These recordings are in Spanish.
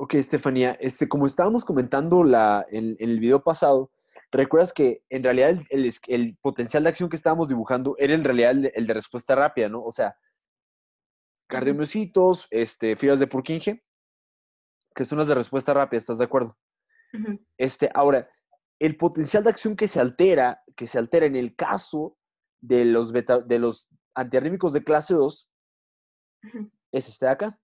Ok, Estefanía, este, como estábamos comentando la, en, el video pasado, recuerdas que en realidad el, potencial de acción que estábamos dibujando era en realidad el, de respuesta rápida, ¿no? O sea, cardiomiositos, este, fibras de Purkinje, que son las de respuesta rápida, ¿estás de acuerdo? este, ahora, el potencial de acción que se altera, que se altera en el caso de los, beta, de los de clase 2, es este de acá.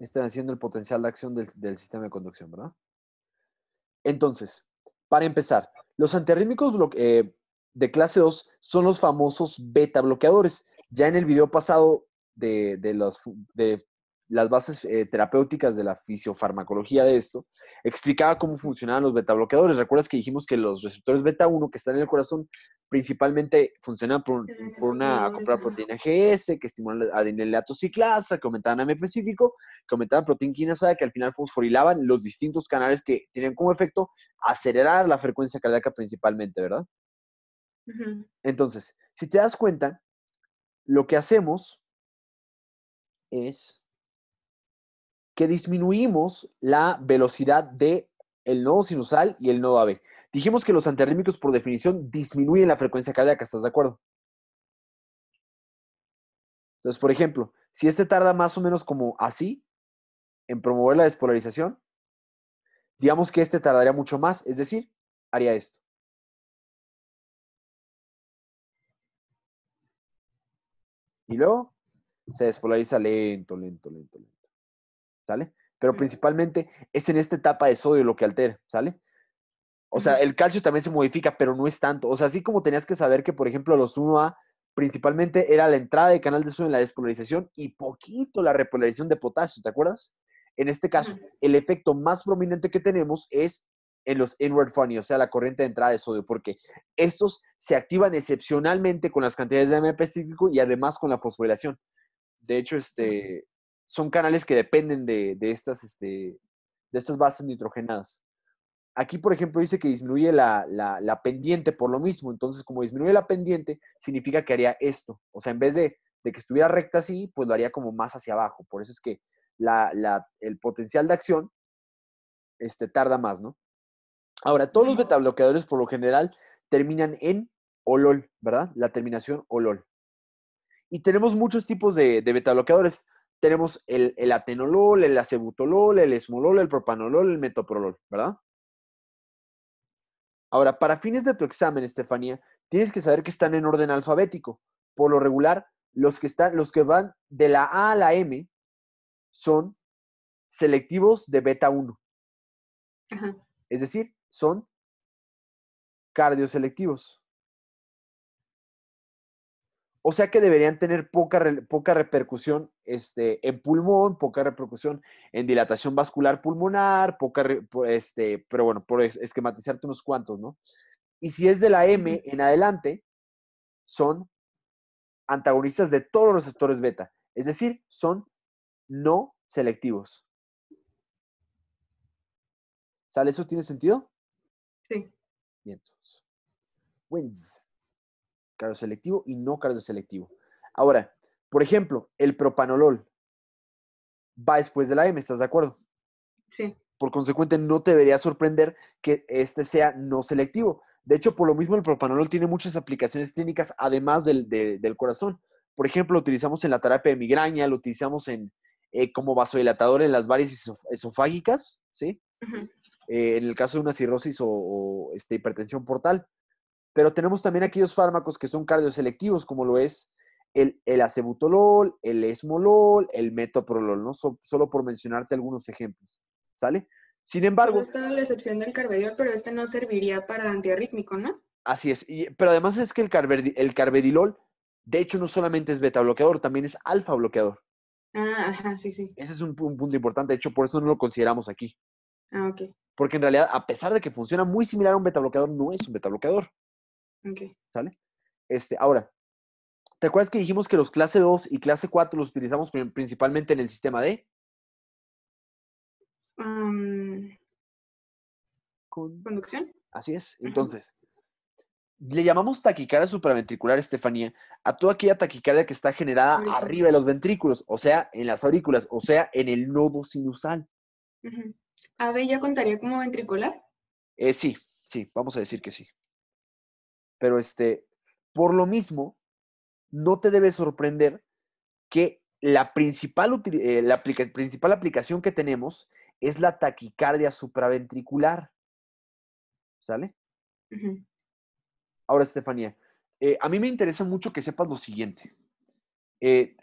Están haciendo el potencial de acción del, sistema de conducción, ¿verdad? Entonces, para empezar, los antiarrítmicos eh, de clase 2 son los famosos beta bloqueadores. Ya en el video pasado de, las bases eh, terapéuticas de la fisiofarmacología de esto, explicaba cómo funcionaban los beta bloqueadores. ¿Recuerdas que dijimos que los receptores beta 1 que están en el corazón principalmente funciona por, una, a comprar proteína GS, que estimula adenilato ciclasa, que aumentaban AMP específico, que aumentaban proteína que al final fosforilaban los distintos canales que tienen como efecto acelerar la frecuencia cardíaca principalmente, ¿verdad? Entonces, si te das cuenta, lo que hacemos es que disminuimos la velocidad de el nodo sinusal y el nodo AB. Dijimos que los antiarrítmicos, por definición, disminuyen la frecuencia cardíaca, ¿estás de acuerdo? Entonces, por ejemplo, si este tarda más o menos como así en promover la despolarización, digamos que este tardaría mucho más, es decir, haría esto. Y luego se despolariza lento, lento, lento, lento. ¿Sale? Pero principalmente es en esta etapa de sodio lo que altera, ¿sale? O sea, el calcio también se modifica, pero no es tanto. O sea, así como tenías que saber que, por ejemplo, los 1A principalmente era la entrada de canal de sodio en la despolarización y poquito la repolarización de potasio, ¿te acuerdas? En este caso, el efecto más prominente que tenemos es en los inward funny, o sea, la corriente de entrada de sodio, porque estos se activan excepcionalmente con las cantidades de AMP específico y además con la fosforilación. De hecho, este, son canales que dependen de, estas, este, de estas bases nitrogenadas aquí, por ejemplo, dice que disminuye la, pendiente por lo mismo. Entonces, como disminuye la pendiente, significa que haría esto. O sea, en vez de, de que estuviera recta así, pues lo haría como más hacia abajo. Por eso es que la, el potencial de acción este, tarda más, ¿no? Ahora, todos los betabloqueadores, por lo general terminan en olol, ¿verdad? La terminación olol. Y tenemos muchos tipos de, de beta Tenemos el, el atenolol, el acebutolol, el esmolol, el propanolol, el metoprolol, ¿verdad? Ahora, para fines de tu examen, Estefanía, tienes que saber que están en orden alfabético. Por lo regular, los que, están, los que van de la A a la M son selectivos de beta 1. Es decir, son cardioselectivos. O sea que deberían tener poca, poca repercusión este, en pulmón, poca repercusión en dilatación vascular pulmonar, poca, este, pero bueno, por esquematizarte unos cuantos, ¿no? Y si es de la M en adelante, son antagonistas de todos los receptores beta, es decir, son no selectivos. ¿Sale eso? ¿Tiene sentido? Sí selectivo y no cardioselectivo. Ahora, por ejemplo, el propanolol va después de la M, ¿estás de acuerdo? Sí. Por consecuente, no te debería sorprender que este sea no selectivo. De hecho, por lo mismo, el propanolol tiene muchas aplicaciones clínicas, además del, corazón. Por ejemplo, lo utilizamos en la terapia de migraña, lo utilizamos en, eh, como vasodilatador en las varias esofágicas, ¿sí? Eh, en el caso de una cirrosis o, este, hipertensión portal. Pero tenemos también aquellos fármacos que son cardioselectivos, como lo es el, acebutolol, el esmolol, el metoprolol, ¿no? solo por mencionarte algunos ejemplos, ¿sale? Sin embargo... Está la excepción del carvedilol, pero este no serviría para antiarrítmico, ¿no? Así es. pero además es que el, carvedilol, de hecho, no solamente es beta bloqueador, también es alfa bloqueador. Ah, sí, sí. Ese es un, punto importante. De hecho, por eso no lo consideramos aquí. Ah, ok. Porque en realidad, a pesar de que funciona muy similar a un beta bloqueador, no es un beta bloqueador. ¿Sale? Este, ahora, ¿te acuerdas que dijimos que los clase 2 y clase 4 los utilizamos principalmente en el sistema D? Mm. ¿Conducción? Así es. Entonces, le llamamos taquicardia supraventricular, Estefanía, a toda aquella taquicardia que está generada arriba de los ventrículos, o sea, en las aurículas, o sea, en el nodo sinusal. ¿A ver ya contaría como ventricular? Eh, sí, sí, vamos a decir que sí. Pero este, por lo mismo, no te debe sorprender que la principal, eh, la principal aplicación que tenemos es la taquicardia supraventricular. ¿Sale? Ahora, Estefanía, eh, a mí me interesa mucho que sepas lo siguiente. Eh,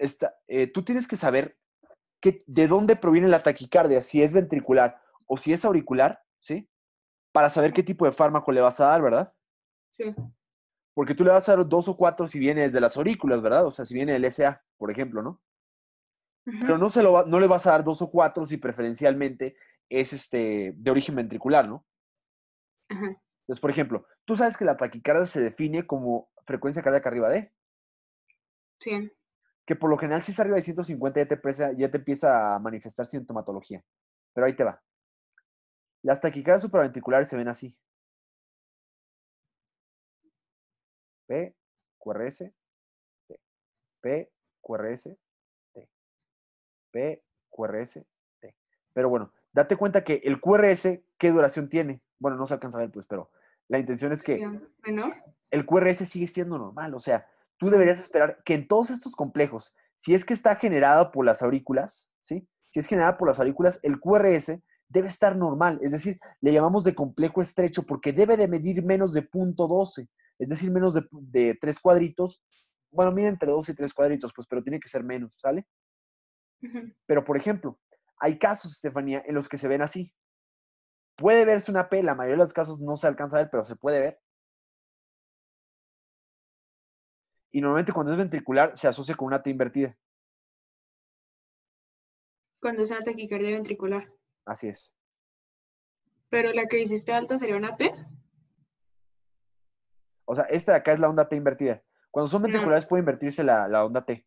tú tienes que saber que, de dónde proviene la taquicardia, si es ventricular o si es auricular, ¿sí? Para saber qué tipo de fármaco le vas a dar, ¿verdad? Sí. Porque tú le vas a dar dos o cuatro si viene desde las aurículas, ¿verdad? O sea, si viene el SA, por ejemplo, ¿no? Pero no, se lo va, no le vas a dar dos o cuatro si preferencialmente es este, de origen ventricular, ¿no? Entonces, por ejemplo, tú sabes que la taquicardia se define como frecuencia cardíaca arriba de Sí. Que por lo general, si es arriba de 150, ya te, ya te empieza a manifestar sintomatología. Pero ahí te va. Las taquicardias supraventriculares se ven así. P, QRS, T. P, QRS, T. P, QRS, T. Pero bueno, date cuenta que el QRS, ¿qué duración tiene? Bueno, no se alcanza a ver, pues, pero la intención es que el QRS sigue siendo normal. O sea, tú deberías esperar que en todos estos complejos, si es que está generado por las aurículas, ¿sí? Si es generada por las aurículas, el QRS debe estar normal. Es decir, le llamamos de complejo estrecho porque debe de medir menos de punto .12 es decir, menos de, tres cuadritos. Bueno, mide entre dos y tres cuadritos, pues, pero tiene que ser menos, ¿sale? Pero, por ejemplo, hay casos, Estefanía, en los que se ven así. Puede verse una P, la mayoría de los casos no se alcanza a ver, pero se puede ver. Y normalmente cuando es ventricular se asocia con una T invertida. Cuando es una taquicardia ventricular. Así es. ¿Pero la que hiciste alta sería una P? O sea, esta de acá es la onda T invertida. Cuando son ventriculares puede invertirse la, onda T.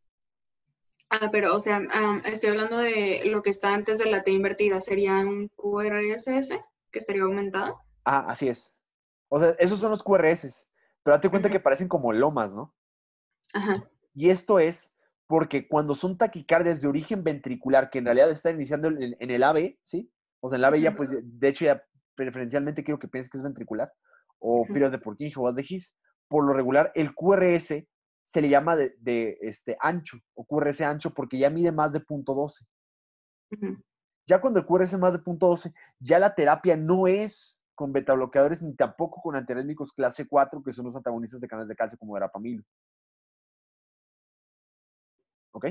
Ah, pero, o sea, ah, estoy hablando de lo que está antes de la T invertida. ¿Sería un QRSS que estaría aumentado? Ah, así es. O sea, esos son los QRS. Pero date cuenta que parecen como lomas, ¿no? Ajá. Y esto es porque cuando son taquicardias de origen ventricular, que en realidad están iniciando en, el ave ¿sí? O sea, en el AB ya, pues, de hecho, ya preferencialmente quiero que pienses que es ventricular o fibras de Porquín, vas de Gis, por lo regular el QRS se le llama de, este, ancho o QRS ancho porque ya mide más de punto 12. Ya cuando el QRS es más de punto 12, ya la terapia no es con beta bloqueadores ni tampoco con antiarémicos clase 4, que son los antagonistas de canales de calcio como verapamil. ¿Ok?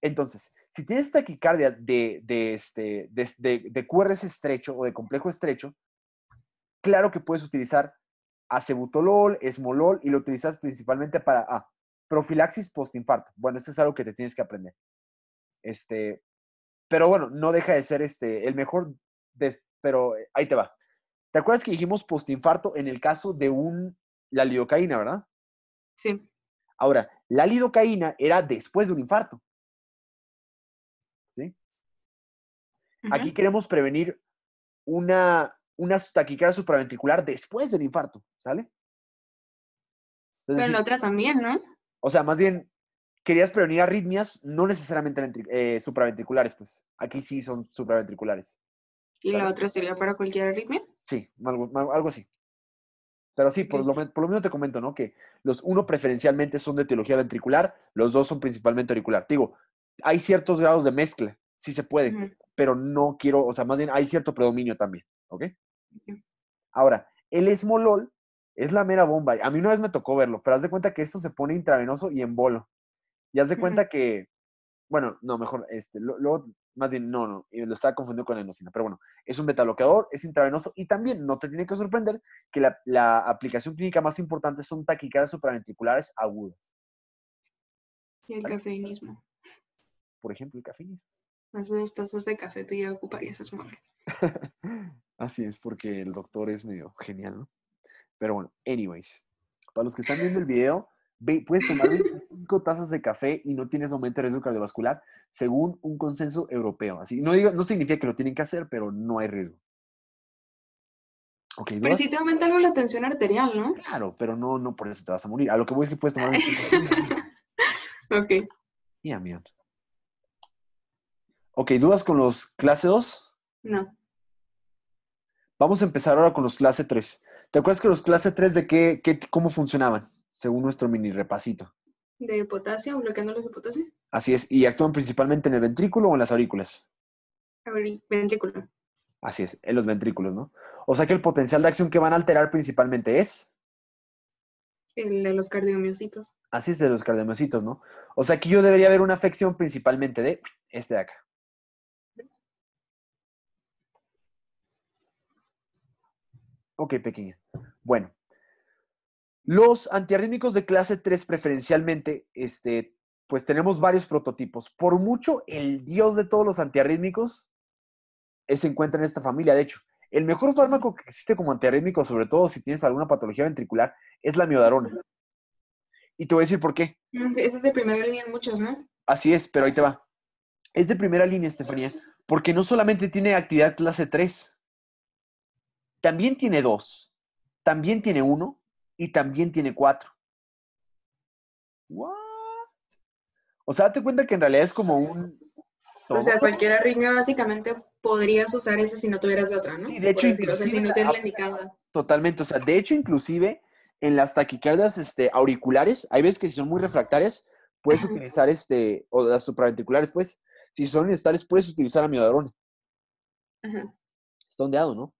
Entonces, si tienes taquicardia de, de, este, de QRS estrecho o de complejo estrecho, claro que puedes utilizar acebutolol, esmolol y lo utilizas principalmente para ah, profilaxis postinfarto. Bueno, esto es algo que te tienes que aprender. Este, pero bueno, no deja de ser este, el mejor, pero eh, ahí te va. ¿Te acuerdas que dijimos postinfarto en el caso de un, la lidocaína, verdad? Sí. Ahora, la lidocaína era después de un infarto. ¿Sí? Aquí queremos prevenir una una taquicardia supraventricular después del infarto, ¿sale? Pero la otra también, ¿no? O sea, más bien, querías prevenir arritmias, no necesariamente eh, supraventriculares, pues. Aquí sí son supraventriculares. ¿Y la otra sería para cualquier arritmia? Sí, algo, así. Pero sí, por, Lo, menos te comento, ¿no? Que los uno preferencialmente son de etiología ventricular, los dos son principalmente auricular. digo, hay ciertos grados de mezcla, sí se puede, pero no quiero, o sea, más bien hay cierto predominio también. ¿ok? Ahora, el esmolol es la mera bomba. A mí una vez me tocó verlo, pero haz de cuenta que esto se pone intravenoso y en bolo. Y haz de cuenta que, bueno, no, mejor, este, luego, más bien, no, no, lo estaba confundiendo con la enosina, pero bueno, es un betabloqueador, es intravenoso y también no te tiene que sorprender que la, aplicación clínica más importante son taquicardias supraventriculares agudas. Y el cafeinismo. Por ejemplo, el cafeinismo. Más de dos tazas de café tú ya ocuparías esmolol. Así es, porque el doctor es medio genial, ¿no? Pero bueno, anyways, para los que están viendo el video, puedes tomar cinco tazas de café y no tienes aumento de riesgo cardiovascular según un consenso europeo. Así, no, digo, no significa que lo tienen que hacer, pero no hay riesgo. Okay, pero si te aumenta algo la tensión arterial, ¿no? Claro, pero no, no por eso te vas a morir. A lo que voy es que puedes tomar... ok. a mí. Ok, ¿dudas con los clase 2? No. Vamos a empezar ahora con los clase 3. ¿Te acuerdas que los clase 3 de qué, cómo funcionaban, según nuestro mini repasito? De potasio, bloqueándolos de potasio. Así es, y actúan principalmente en el ventrículo o en las aurículas. Ventrículo. Así es, en los ventrículos, ¿no? O sea que el potencial de acción que van a alterar principalmente es. El de los cardiomiocitos. Así es, de los cardiomiocitos, ¿no? O sea que yo debería ver una afección principalmente de este de acá. Ok, pequeña. Bueno, los antiarrítmicos de clase 3 preferencialmente, este, pues tenemos varios prototipos. Por mucho, el dios de todos los antiarrítmicos eh, se encuentra en esta familia. De hecho, el mejor fármaco que existe como antiarrítmico, sobre todo si tienes alguna patología ventricular, es la miodarona. Y te voy a decir por qué. Mm, esa es de primera línea en muchos, ¿no? Así es, pero ahí te va. Es de primera línea, Estefanía, porque no solamente tiene actividad clase 3, también tiene dos, también tiene uno y también tiene cuatro. ¿What? O sea, date cuenta que en realidad es como un... O sea, cualquier arritmia básicamente podrías usar esa si no tuvieras otra, ¿no? Sí, de hecho, o sea, si no te indicada. Totalmente, o sea, de hecho, inclusive en las taquicardias este, auriculares, hay veces que si son muy refractarias, puedes utilizar este, o las supraventriculares, pues, si son inestables, puedes utilizar amiodarona. Ajá. Está ondeado, ¿no?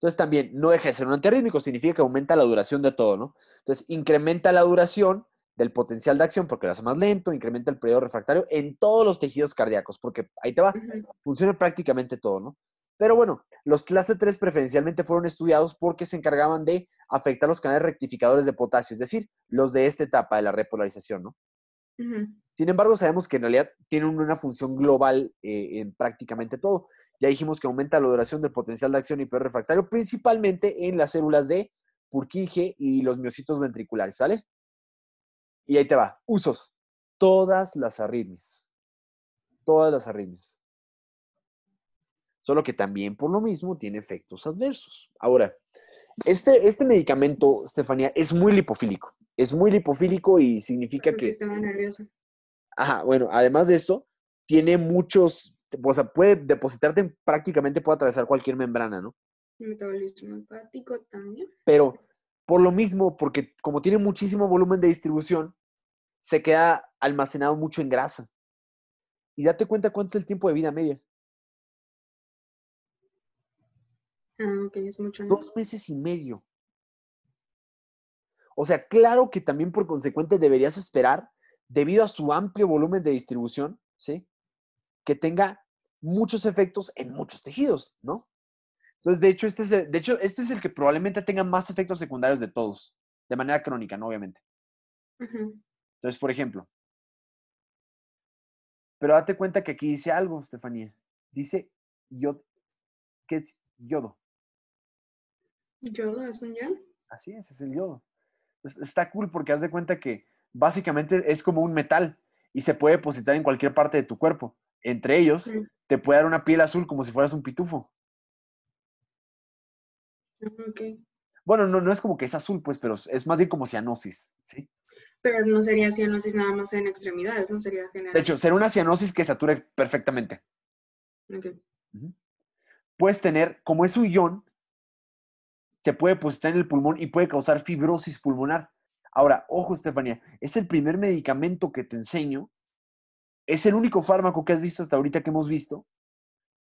Entonces también no deja ser un antirrítmico, significa que aumenta la duración de todo, ¿no? Entonces incrementa la duración del potencial de acción porque lo hace más lento, incrementa el periodo refractario en todos los tejidos cardíacos, porque ahí te va, funciona prácticamente todo, ¿no? Pero bueno, los clase 3 preferencialmente fueron estudiados porque se encargaban de afectar los canales rectificadores de potasio, es decir, los de esta etapa de la repolarización, ¿no? Sin embargo, sabemos que en realidad tienen una función global eh, en prácticamente todo. Ya dijimos que aumenta la duración del potencial de acción hiperrefractario, principalmente en las células de Purkinje y los miocitos ventriculares, ¿sale? Y ahí te va. Usos. Todas las arritmias. Todas las arritmias. Solo que también por lo mismo tiene efectos adversos. Ahora, este, este medicamento, Estefanía, es muy lipofílico. Es muy lipofílico y significa que... Sistema nervioso. Ajá, bueno, además de esto, tiene muchos o sea, puede depositarte prácticamente puede atravesar cualquier membrana, ¿no? Metabolismo hepático también. Pero por lo mismo, porque como tiene muchísimo volumen de distribución, se queda almacenado mucho en grasa. Y date cuenta cuánto es el tiempo de vida media. Ah, ok, es mucho. Dos meses y medio. O sea, claro que también por consecuente deberías esperar, debido a su amplio volumen de distribución, ¿sí? que tenga muchos efectos en muchos tejidos, ¿no? Entonces, de hecho, este es el, de hecho, este es el que probablemente tenga más efectos secundarios de todos, de manera crónica, ¿no? Obviamente. Entonces, por ejemplo, pero date cuenta que aquí dice algo, Estefanía. Dice ¿qué es yodo? ¿Yodo es un yod? Así es, es el yodo. está cool porque haz de cuenta que básicamente es como un metal y se puede depositar en cualquier parte de tu cuerpo entre ellos, te puede dar una piel azul como si fueras un pitufo. Ah, bueno, no, no es como que es azul, pues, pero es más bien como cianosis, Pero no sería cianosis nada más en extremidades, no sería general. De hecho, será una cianosis que sature perfectamente. Puedes tener, como es un ion, se puede estar en el pulmón y puede causar fibrosis pulmonar. Ahora, ojo, Estefanía, es el primer medicamento que te enseño es el único fármaco que has visto hasta ahorita que hemos visto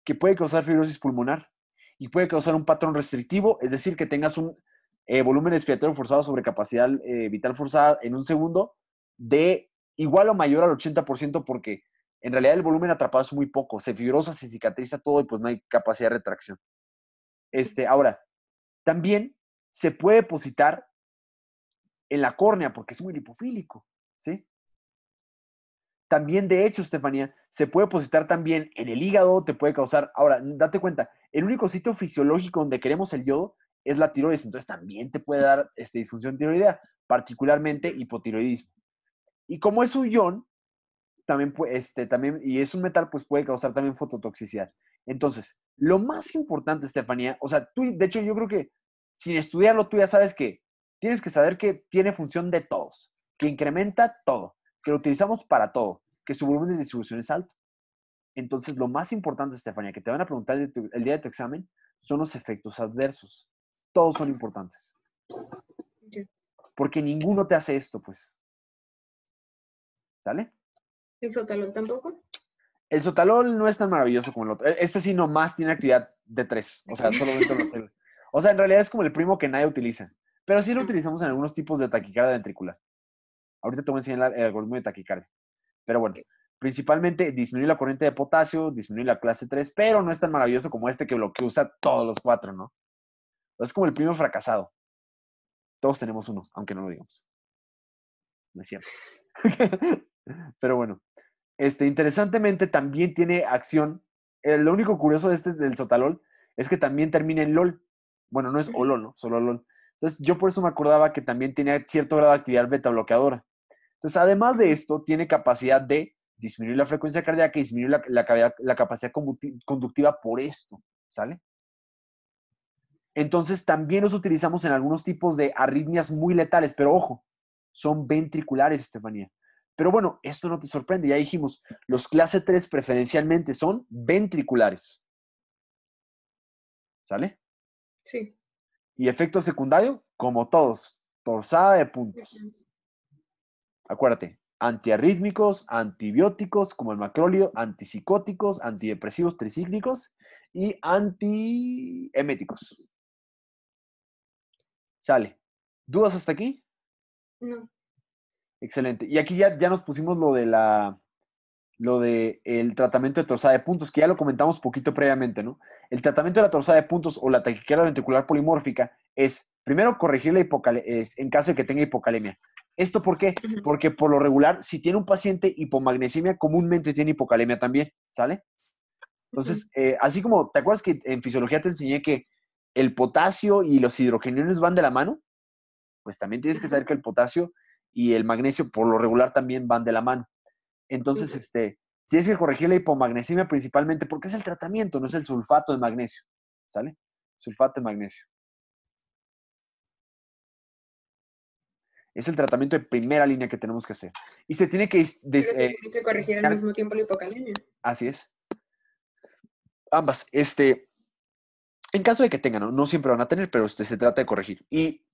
que puede causar fibrosis pulmonar y puede causar un patrón restrictivo, es decir, que tengas un eh, volumen expiatorio forzado sobre capacidad eh, vital forzada en un segundo de igual o mayor al 80% porque en realidad el volumen atrapado es muy poco, se fibrosa, se cicatriza todo y pues no hay capacidad de retracción. Este, ahora, también se puede depositar en la córnea porque es muy lipofílico, ¿sí? también de hecho, Estefanía, se puede positar también en el hígado, te puede causar, ahora, date cuenta, el único sitio fisiológico donde queremos el yodo es la tiroides, entonces también te puede dar este, disfunción tiroidea, particularmente hipotiroidismo. Y como es un ion, también, este, también, y es un metal, pues puede causar también fototoxicidad. Entonces, lo más importante, Estefanía, o sea, tú, de hecho, yo creo que sin estudiarlo, tú ya sabes que tienes que saber que tiene función de todos, que incrementa todo, que lo utilizamos para todo que su volumen de distribución es alto. Entonces, lo más importante, Estefania, que te van a preguntar el, día de tu examen son los efectos adversos. Todos son importantes. Porque ninguno te hace esto, pues. ¿Sale? ¿El sotalón tampoco? El sotalol no es tan maravilloso como el otro. E, este sí nomás tiene actividad de tres. O sea, O sea, en realidad es como el primo que nadie utiliza. Pero sí lo utilizamos en algunos tipos de taquicardia ventricular. Ahorita te voy a enseñar el algoritmo de taquicardia. Pero bueno, principalmente disminuye la corriente de potasio, disminuye la clase 3, pero no es tan maravilloso como este que bloquea usa todos los cuatro, ¿no? Es como el primo fracasado. Todos tenemos uno, aunque no lo digamos. Me es pero bueno, este, interesantemente también tiene acción. Eh, lo único curioso de este es del Sotalol es que también termina en LOL. Bueno, no es OLOL, ¿no? Solo LOL. Entonces, yo por eso me acordaba que también tenía cierto grado de actividad beta bloqueadora. Entonces, además de esto, tiene capacidad de disminuir la frecuencia cardíaca y disminuir la, capacidad conductiva por esto, ¿sale? Entonces, también los utilizamos en algunos tipos de arritmias muy letales, pero ojo, son ventriculares, Estefanía. Pero bueno, esto no te sorprende, ya dijimos, los clase 3 preferencialmente son ventriculares. ¿Sale? Sí. ¿Y efecto secundario? Como todos, torsada de puntos acuérdate, antiarrítmicos, antibióticos como el macrolio, antipsicóticos, antidepresivos tricíclicos y antieméticos. Sale. ¿Dudas hasta aquí? No. Excelente. Y aquí ya, ya nos pusimos lo de la lo de el tratamiento de torsada de puntos, que ya lo comentamos poquito previamente, ¿no? El tratamiento de la torsada de puntos o la taquicardia ventricular polimórfica es primero corregir la hipocalemia, en caso de que tenga hipocalemia. ¿Esto por qué? Porque por lo regular, si tiene un paciente hipomagnesemia, comúnmente tiene hipocalemia también, ¿sale? Entonces, eh, así como, ¿te acuerdas que en fisiología te enseñé que el potasio y los hidrogeniones van de la mano? Pues también tienes que saber que el potasio y el magnesio por lo regular también van de la mano. Entonces, este, tienes que corregir la hipomagnesemia principalmente porque es el tratamiento, no es el sulfato de magnesio, ¿sale? Sulfato de magnesio. Es el tratamiento de primera línea que tenemos que hacer. Y se tiene que... se eh, tiene que corregir al mismo tiempo la hipocalemia. Así es. Ambas. Este, en caso de que tengan, no, siempre van a tener, pero este, se trata de corregir. Y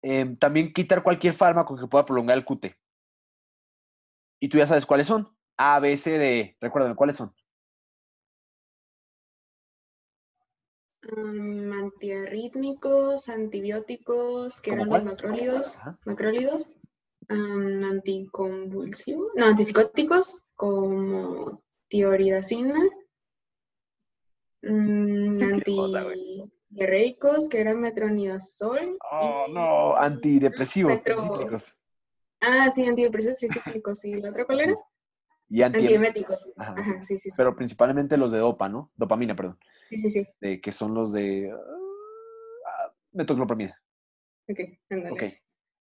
em, también quitar cualquier fármaco que pueda prolongar el QT. Y tú ya sabes cuáles son. A, B, C, D. Recuérdame, ¿cuáles son? Mm, antiarrítmicos, antibióticos, que eran los macrólidos, anticonvulsivos, no, antipsicóticos, como tioridacina, um, que eran metronidazol. Oh, no, antidepresivos Ah, sí, antidepresivos tricíclicos. ¿Y la otra cuál era? Y sí, sí, Pero principalmente los de dopa, ¿no? Dopamina, perdón. Sí, sí, sí. que son los de ah, metoclopramida. Ok, entendido.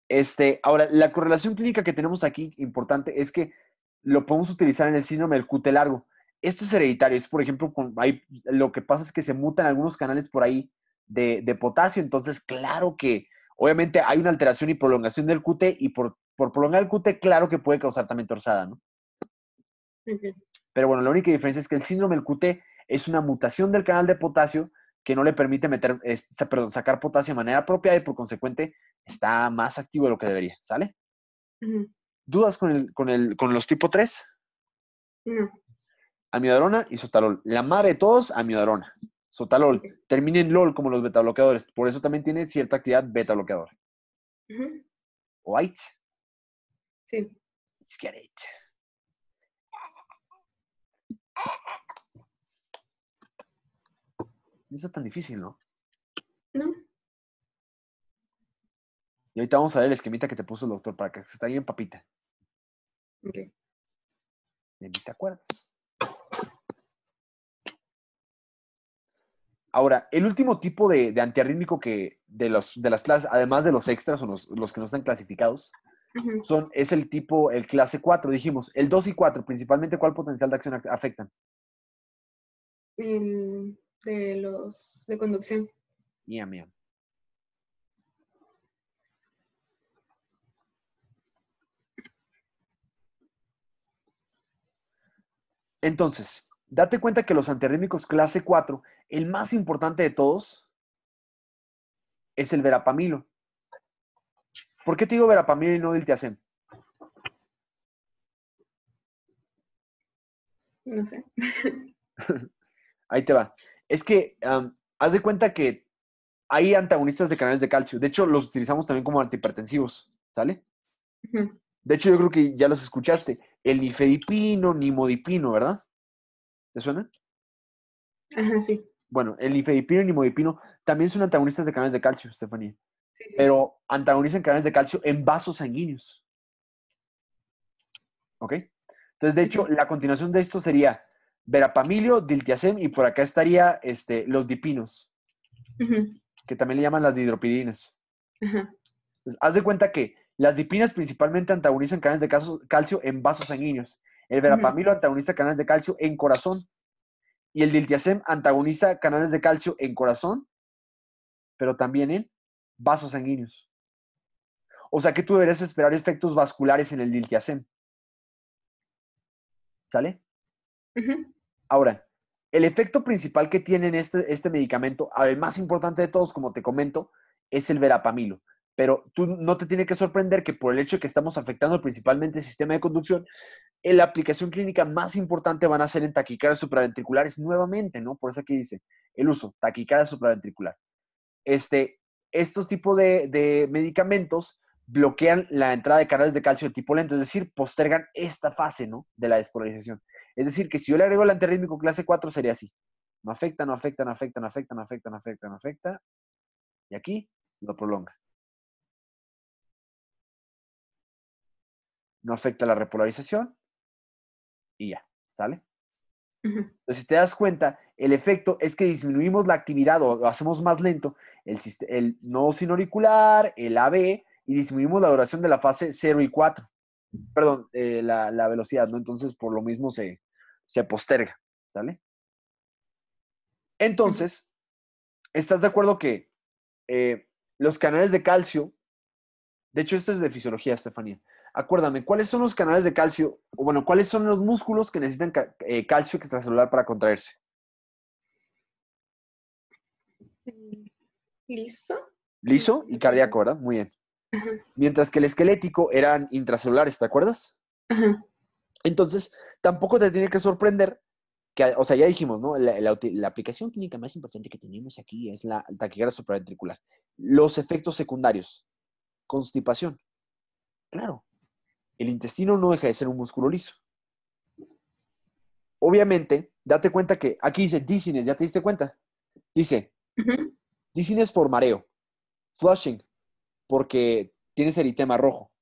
Este, ahora, la correlación clínica que tenemos aquí, importante, es que lo podemos utilizar en el síndrome del QT largo. Esto es hereditario, es por ejemplo, hay, lo que pasa es que se mutan algunos canales por ahí de, potasio, entonces claro que obviamente hay una alteración y prolongación del QT y por, por prolongar el QT, claro que puede causar también torsada, ¿no? Pero bueno, la única diferencia es que el síndrome del QT es una mutación del canal de potasio que no le permite meter, perdón, sacar potasio de manera propia y por consecuente está más activo de lo que debería, ¿sale? ¿Dudas con, el, con, el, con los tipo 3? No. Amiodarona y sotalol. La madre de todos, amiodarona. Sotalol. terminen Termina en LOL como los beta bloqueadores. Por eso también tiene cierta actividad beta bloqueadora. White. Sí. Let's No está tan difícil, ¿no? No. Y ahorita vamos a ver el esquemita que te puso el doctor para que se está bien papita. Ok. te acuerdas. Ahora, el último tipo de, antiarrítmico que de, los, de las clases, además de los extras o los, que no están clasificados, son, es el tipo, el clase 4. Dijimos, el 2 y 4, principalmente, ¿cuál potencial de acción afectan? El de los de conducción. Mía, mía. Entonces, date cuenta que los antiarrítmicos clase 4, el más importante de todos, es el verapamilo. ¿Por qué te digo verapamilo y no diltiazem? No sé. Ahí te va es que haz de cuenta que hay antagonistas de canales de calcio. De hecho, los utilizamos también como antihipertensivos, ¿sale? De hecho, yo creo que ya los escuchaste. El nifedipino, nimodipino, ¿verdad? ¿Te suena? Ajá, sí. Bueno, el nifedipino y nimodipino también son antagonistas de canales de calcio, Estefanía. sí. Pero antagonizan canales de calcio en vasos sanguíneos. ¿Ok? Entonces, de hecho, la continuación de esto sería Verapamilio, Diltiazem y por acá estaría este, los dipinos, que también le llaman las didropidinas. Pues, haz de cuenta que las dipinas principalmente antagonizan canales de calcio en vasos sanguíneos. El verapamilo antagoniza canales de calcio en corazón. Y el diltiazem antagoniza canales de calcio en corazón, pero también en vasos sanguíneos. O sea que tú deberías esperar efectos vasculares en el diltiazem. ¿Sale? Ahora, el efecto principal que tiene este, este, medicamento, el más importante de todos, como te comento, es el verapamilo. Pero tú no te tiene que sorprender que por el hecho de que estamos afectando principalmente el sistema de conducción, la aplicación clínica más importante van a ser en taquicardias supraventriculares nuevamente, ¿no? Por eso aquí dice el uso, taquicardia supraventricular. Este, estos tipos de, medicamentos bloquean la entrada de canales de calcio de tipo lento, es decir, postergan esta fase, ¿no? De la despolarización. Es decir, que si yo le agrego el antirrítmico clase 4 sería así. No afecta, no afecta, no afecta, no afecta, no afecta, no afecta, no afecta. Y aquí lo prolonga. No afecta la repolarización. Y ya, ¿sale? Entonces, si te das cuenta, el efecto es que disminuimos la actividad o hacemos más lento el, no sin auricular, el AB, y disminuimos la duración de la fase 0 y 4. Perdón, eh, la, la, velocidad, ¿no? Entonces, por lo mismo se, se posterga, ¿sale? Entonces, ¿estás de acuerdo que eh, los canales de calcio, de hecho esto es de fisiología, Estefanía, acuérdame, ¿cuáles son los canales de calcio, o bueno, cuáles son los músculos que necesitan eh, calcio extracelular para contraerse? Mm, liso. Liso y cardíaco, ¿verdad? Muy bien. Mientras que el esquelético eran intracelulares, ¿te acuerdas? Ajá. Entonces, tampoco te tiene que sorprender que, o sea, ya dijimos, ¿no? La, aplicación clínica más importante que tenemos aquí es la taquicardia supraventricular. Los efectos secundarios, constipación. Claro, el intestino no deja de ser un músculo liso. Obviamente, date cuenta que aquí dice dizziness, ¿ya te diste cuenta? Dice, uh por mareo, flushing, porque tienes eritema rojo,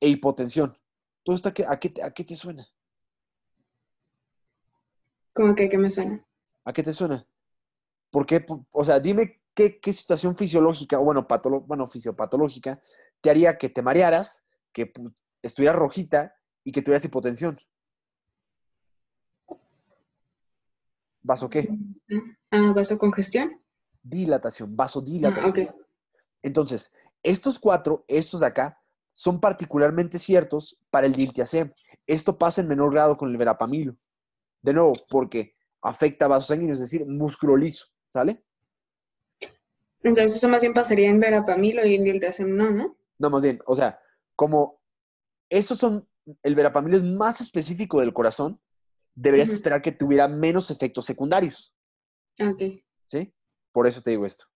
e hipotensión, ¿Todo esto a, qué, te suena? ¿Cómo que qué me suena? ¿A qué te suena? Porque, O sea, dime qué, situación fisiológica, o bueno, bueno, fisiopatológica, te haría que te marearas, que estuvieras rojita y que tuvieras hipotensión. ¿Vaso qué? Ah, congestión? Dilatación, vasodilatación. Ah, Entonces, estos cuatro, estos de acá, son particularmente ciertos para el diltiazem. Esto pasa en menor grado con el verapamilo. De nuevo, porque afecta vasos sanguíneos, es decir, músculo liso, ¿sale? Entonces eso más bien pasaría en verapamilo y en diltiazem no, ¿no? No, más bien, o sea, como estos son, el verapamilo es más específico del corazón, deberías esperar que tuviera menos efectos secundarios. Ok. ¿Sí? Por eso te digo esto.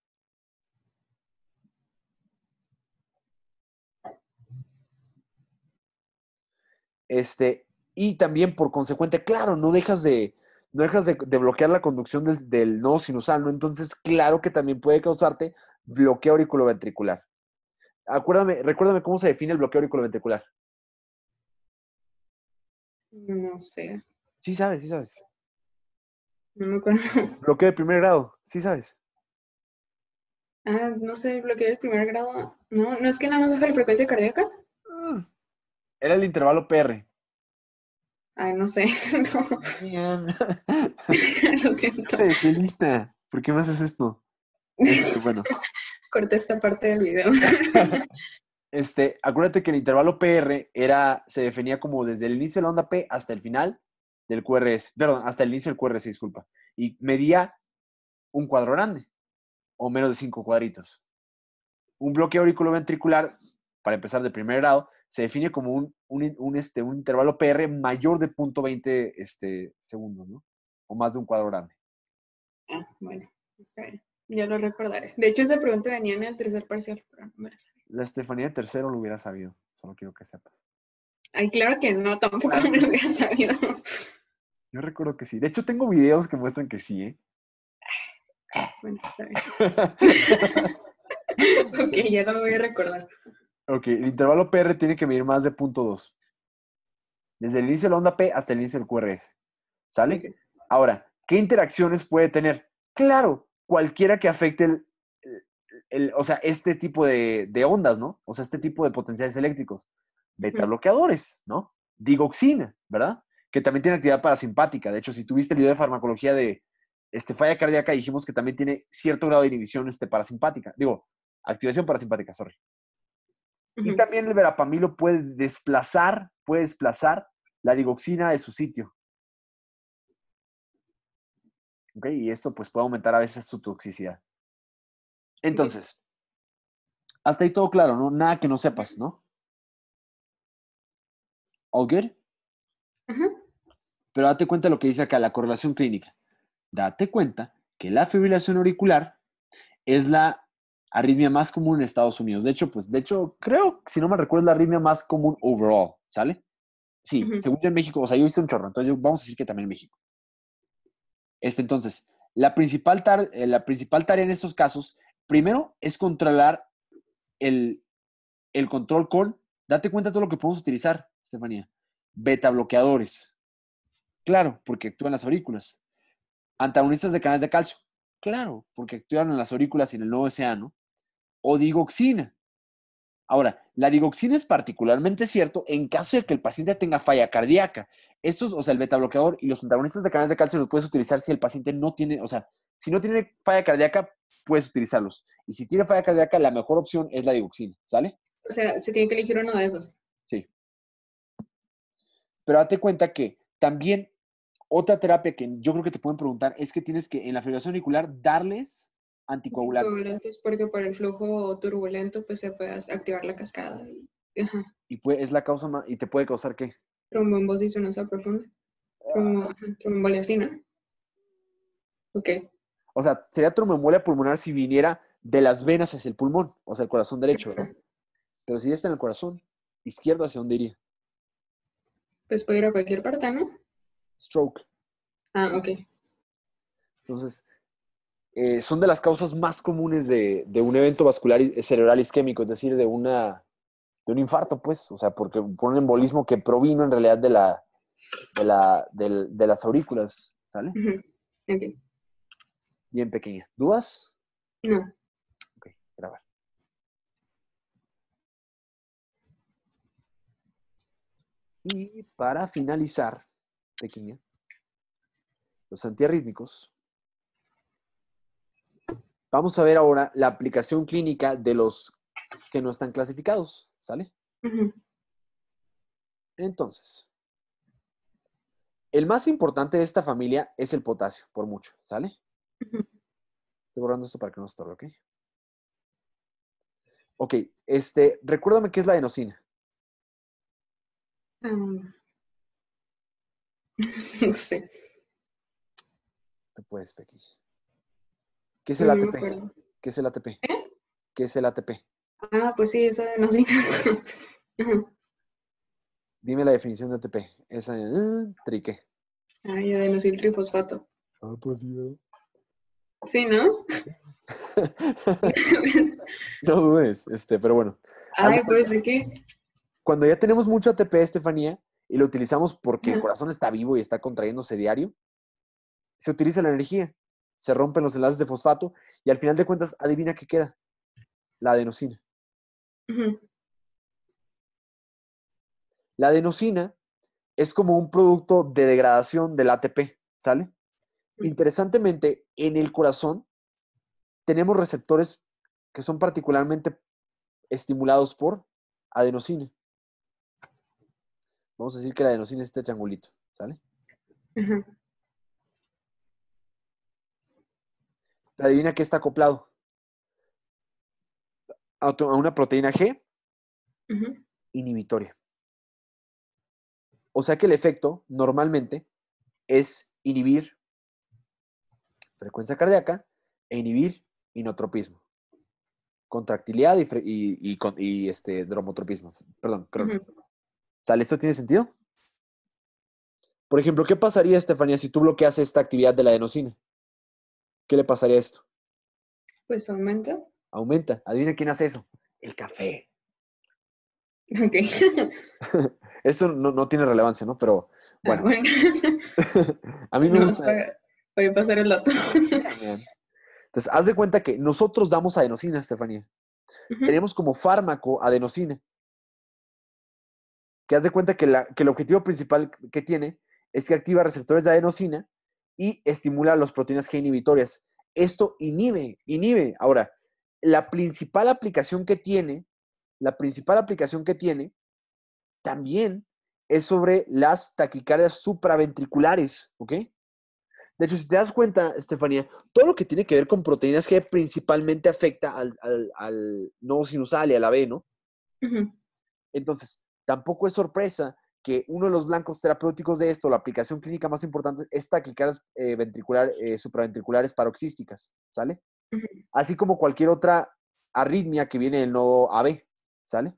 Este, y también por consecuente, claro, no dejas de, no dejas de, bloquear la conducción del, del nodo sinusal, ¿no? Entonces, claro que también puede causarte bloqueo auriculoventricular. Acuérdame, recuérdame cómo se define el bloqueo auriculoventricular. No sé. Sí sabes, sí sabes. No me acuerdo. Bloqueo de primer grado, sí sabes. Ah, no sé, bloqueo de primer grado. No, no es que nada más baja la frecuencia cardíaca. Era el intervalo PR. Ay, no sé. No. Lo siento. ¿Qué lista? ¿Por qué me haces esto? Este, bueno. Corté esta parte del video. este, acuérdate que el intervalo PR era, se definía como desde el inicio de la onda P hasta el final del QRS. Perdón, hasta el inicio del QRS, disculpa. Y medía un cuadro grande o menos de cinco cuadritos. Un bloque auriculoventricular, para empezar de primer grado, se define como un, un, este, un intervalo PR mayor de 0.20 este, segundos, ¿no? O más de un cuadro grande. Ah, bueno, yo lo recordaré. De hecho, esa pregunta venía en el tercer parcial, la Estefanía de tercero lo hubiera sabido, solo quiero que sepas. Ay, claro que no, tampoco me lo hubiera sabido. Yo recuerdo que sí. De hecho, tengo videos que muestran que sí, ¿eh? Bueno, está bien. ok, ya lo voy a recordar. Ok, el intervalo PR tiene que medir más de 0.2. Desde el inicio de la onda P hasta el inicio del QRS. ¿Sale? Ahora, ¿qué interacciones puede tener? Claro, cualquiera que afecte el, o sea, este tipo de, ondas, ¿no? O sea, este tipo de potenciales eléctricos. Beta bloqueadores, ¿no? Digoxina, ¿verdad? Que también tiene actividad parasimpática. De hecho, si tuviste el video de farmacología de este, falla cardíaca, dijimos que también tiene cierto grado de inhibición este, parasimpática. Digo, activación parasimpática, sorry. Y también el verapamilo puede desplazar, puede desplazar la digoxina de su sitio. ¿Ok? Y esto pues puede aumentar a veces su toxicidad. Entonces, hasta ahí todo claro, ¿no? Nada que no sepas, ¿no? All Pero date cuenta de lo que dice acá, la correlación clínica. Date cuenta que la fibrilación auricular es la arritmia más común en Estados Unidos. De hecho, pues, de hecho, creo, si no me recuerdo, la arritmia más común overall, ¿sale? Sí, según en México, o sea, yo he visto un chorro, entonces vamos a decir que también en México. Este, entonces, la principal, eh, la principal tarea en estos casos, primero, es controlar el, control con, date cuenta de todo lo que podemos utilizar, Estefanía, beta bloqueadores. Claro, porque actúan las aurículas. Antagonistas de canales de calcio. Claro, porque actúan en las aurículas y en el nuevo océano o digoxina. Ahora, la digoxina es particularmente cierto en caso de que el paciente tenga falla cardíaca. Estos, o sea, el beta bloqueador y los antagonistas de canales de calcio los puedes utilizar si el paciente no tiene, o sea, si no tiene falla cardíaca, puedes utilizarlos. Y si tiene falla cardíaca, la mejor opción es la digoxina, ¿sale? O sea, se tiene que elegir uno de esos. Sí. Pero date cuenta que también otra terapia que yo creo que te pueden preguntar es que tienes que en la fibrilación auricular darles anticoagulantes. Anticoagulantes porque por el flujo turbulento pues se puede activar la cascada. Y, es la causa y te puede causar qué? Tromboembosis venosa profunda. Ah. Trombo, Ok. O sea, sería tromboembolia pulmonar si viniera de las venas hacia el pulmón, o sea, el corazón derecho, ¿verdad? Pero si ya está en el corazón, izquierdo, ¿hacia dónde iría? Pues puede ir a cualquier parte, ¿no? Stroke. Ah, ok. Entonces, eh, son de las causas más comunes de, un evento vascular cerebral isquémico, es decir, de, un infarto, pues, o sea, porque por un embolismo que provino en realidad de, las aurículas, ¿sale? Bien pequeña. ¿Dudas? No. Ok, grabar. Y para finalizar, pequeña, los antiarrítmicos Vamos a ver ahora la aplicación clínica de los que no están clasificados, ¿sale? Entonces, el más importante de esta familia es el potasio, por mucho, ¿sale? Estoy borrando esto para que no estorbe, ¿ok? Ok, este, recuérdame qué es la adenosina. Ah. no sé. Te puedes, Pequilla. ¿Qué es el ATP? ¿Qué es el ATP? ¿Eh? ¿Qué es el ATP? Ah, pues sí, es de Dime la definición de ATP. Esa ah, trique. Ay, adenosil trifosfato. Ah, pues sí, Sí, ¿no? no dudes, este, pero bueno. Ay, pues de qué. Cuando ya tenemos mucho ATP, Estefanía, y lo utilizamos porque el corazón está vivo y está contrayéndose diario, se utiliza la energía se rompen los enlaces de fosfato y al final de cuentas, adivina qué queda, la adenosina. La adenosina es como un producto de degradación del ATP, ¿sale? Interesantemente, en el corazón tenemos receptores que son particularmente estimulados por adenosina. Vamos a decir que la adenosina es este triangulito, ¿sale? La adivina qué está acoplado. A, una proteína G inhibitoria. O sea que el efecto normalmente es inhibir frecuencia cardíaca e inhibir inotropismo. Contractilidad y, este, dromotropismo. Perdón, ¿Sale? ¿Esto tiene sentido? Por ejemplo, ¿qué pasaría, Estefanía, si tú bloqueas esta actividad de la adenosina? ¿qué le pasaría a esto? Pues aumenta. Aumenta. Adivina quién hace eso. El café. Ok. esto no, tiene relevancia, ¿no? Pero ah, bueno. a mí me gusta. Voy a pasar el dato. Entonces, haz de cuenta que nosotros damos adenosina, Estefanía. Tenemos como fármaco adenosina. Que haz de cuenta que, la, que el objetivo principal que tiene es que activa receptores de adenosina y estimula las proteínas G inhibitorias. Esto inhibe, inhibe. Ahora, la principal aplicación que tiene, la principal aplicación que tiene también es sobre las taquicardias supraventriculares, ¿ok? De hecho, si te das cuenta, Estefanía, todo lo que tiene que ver con proteínas G principalmente afecta al, al, nodo sinusal y a la ¿no? Entonces, tampoco es sorpresa que uno de los blancos terapéuticos de esto, la aplicación clínica más importante, es taquicardias eh, ventricular, eh, supraventriculares paroxísticas, ¿sale? Así como cualquier otra arritmia que viene del nodo AB, ¿sale?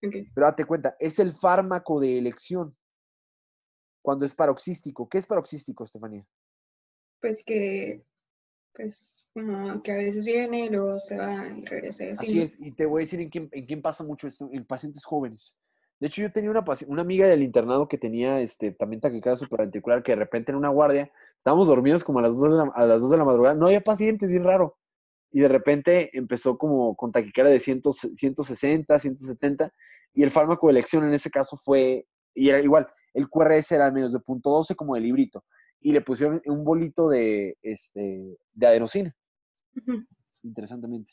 Pero date cuenta, es el fármaco de elección cuando es paroxístico. ¿Qué es paroxístico, Estefanía? Pues que, pues que a veces viene, luego se va y regresa. así, es, y te voy a decir en quién pasa mucho esto, en pacientes jóvenes de hecho, yo tenía una, una amiga del internado que tenía este, también taquicardia supraventricular, que de repente en una guardia, estábamos dormidos como a las, 2 de la, madrugada, no había pacientes, bien raro. Y de repente empezó como con taquicardia de 160, 170, y el fármaco de elección en ese caso fue, y era igual, el QRS era al menos de punto 12 como de librito, y le pusieron un bolito de, este, de adenosina. Interesantemente.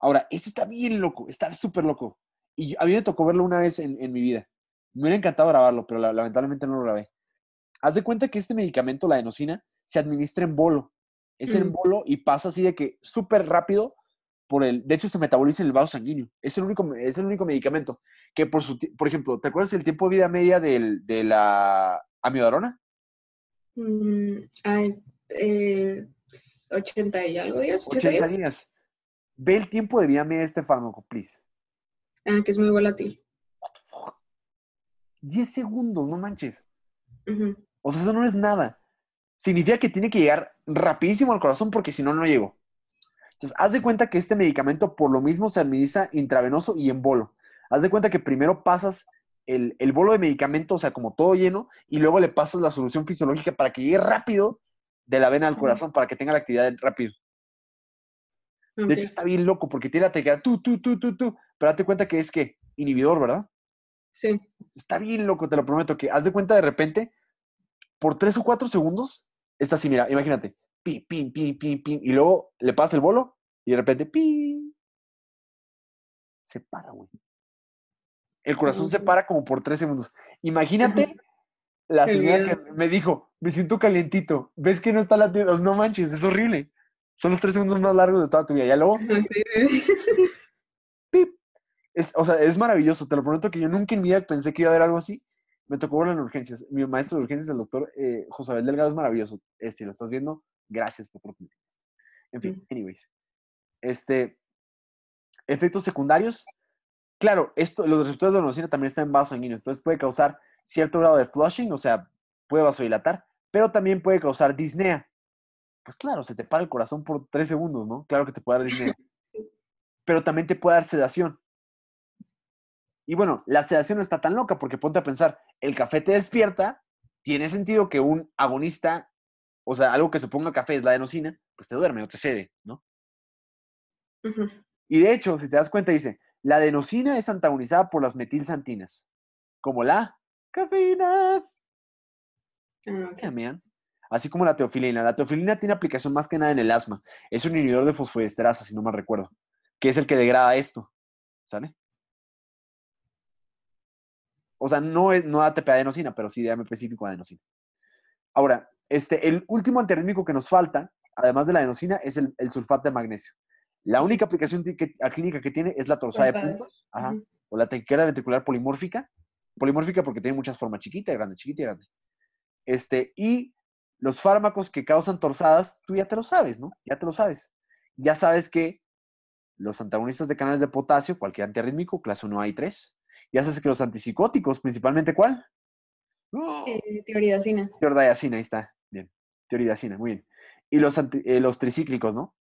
Ahora, esto está bien loco, está súper loco. Y a mí me tocó verlo una vez en, mi vida. Me hubiera encantado grabarlo, pero lamentablemente no lo grabé. Haz de cuenta que este medicamento, la adenosina, se administra en bolo. Es en mm. bolo y pasa así de que súper rápido por el... De hecho, se metaboliza en el vaso sanguíneo. Es el único, es el único medicamento que, por, su, por ejemplo, ¿te acuerdas el tiempo de vida media de la amiodarona? 80 mm, eh, y algo días. 80, Ve el tiempo de vida media de este fármaco, please. Ah, que es muy volátil. 10 segundos, no manches. O sea, eso no es nada. Significa que tiene que llegar rapidísimo al corazón porque si no, no llegó. Entonces, haz de cuenta que este medicamento por lo mismo se administra intravenoso y en bolo. Haz de cuenta que primero pasas el, el, bolo de medicamento, o sea, como todo lleno, y luego le pasas la solución fisiológica para que llegue rápido de la vena al corazón, para que tenga la actividad rápido. De hecho, está bien loco porque tiene la tú, tú, tú, tú, tú. Pero date cuenta que es que inhibidor, ¿verdad? Sí. Está bien loco, te lo prometo, que haz de cuenta de repente, por tres o cuatro segundos, está así, mira, imagínate, pim, pim, pim, pim, pim, y luego le pasa el bolo y de repente, pim, se para, güey. El corazón se para como por tres segundos. Imagínate la señora que me dijo, me siento calientito, ves que no está latiendo, no manches, es horrible. Son los tres segundos más largos de toda tu vida. Ya luego, sí es, o sea, es maravilloso, te lo prometo que yo nunca en mi vida pensé que iba a haber algo así. Me tocó verlo en urgencias. Mi maestro de urgencias, el doctor eh, José Abel Delgado, es maravilloso. Eh, si lo estás viendo, gracias por tiempo En fin, mm. anyways. Este, efectos secundarios. Claro, esto, los receptores de adenosina también están en vasos sanguíneos, entonces puede causar cierto grado de flushing, o sea, puede vasodilatar, pero también puede causar disnea. Pues claro, se te para el corazón por tres segundos, ¿no? Claro que te puede dar disnea. Pero también te puede dar sedación. Y bueno, la sedación no está tan loca porque ponte a pensar, el café te despierta, tiene sentido que un agonista, o sea, algo que se ponga café es la adenosina, pues te duerme o te cede, ¿no? Y de hecho, si te das cuenta, dice, la adenosina es antagonizada por las metilsantinas, como la cafeína. Ah, Así como la teofilina. La teofilina tiene aplicación más que nada en el asma. Es un inhibidor de fosfoesterasa, si no mal recuerdo, que es el que degrada esto. ¿Sale? O sea, no, es, no ATP adenosina, pero sí de específico adenosina. Ahora, este, el último antiarrítmico que nos falta, además de la adenosina, es el, sulfato de magnesio. La única aplicación clínica que tiene es la torsada de puntos, o la tequera ventricular polimórfica. Polimórfica porque tiene muchas formas, chiquita, grande, chiquita y grande. Este, y los fármacos que causan torsadas, tú ya te lo sabes, ¿no? Ya te lo sabes. Ya sabes que los antagonistas de canales de potasio, cualquier antiarrítmico, clase 1A y 3, ya sabes que los antipsicóticos, principalmente, ¿cuál? Eh, ¡Oh! teoridacina. Teoridacina, ahí está. Bien. Teoridacina, muy bien. Y los, eh, los tricíclicos, ¿no?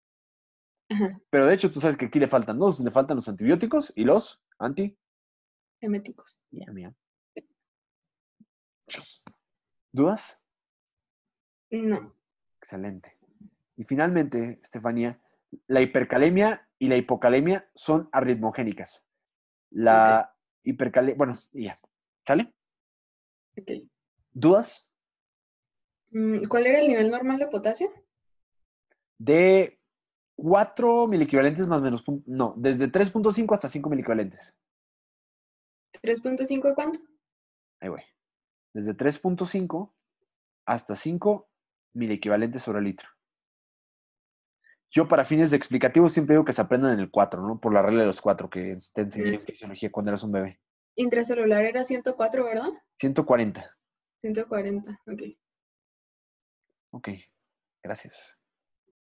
Pero de hecho, tú sabes que aquí le faltan dos. Le faltan los antibióticos y los anti... Heméticos. ¿Dudas? No. Excelente. Y finalmente, Estefanía, la hipercalemia y la hipocalemia son arritmogénicas. La, hipercale, bueno, y ya. ¿Sale? Ok. ¿Dudas? Mm, ¿Cuál era el nivel normal de potasio? De 4 equivalentes más menos, no, desde 3.5 hasta 5 equivalentes. ¿3.5 cuánto? Ahí voy. Desde 3.5 hasta 5 equivalentes sobre litro. Yo para fines de explicativo siempre digo que se aprendan en el 4, ¿no? Por la regla de los 4 que te enseñé en fisiología cuando eras un bebé. Intracelular era 104, ¿verdad? 140. 140, ok. Ok, gracias.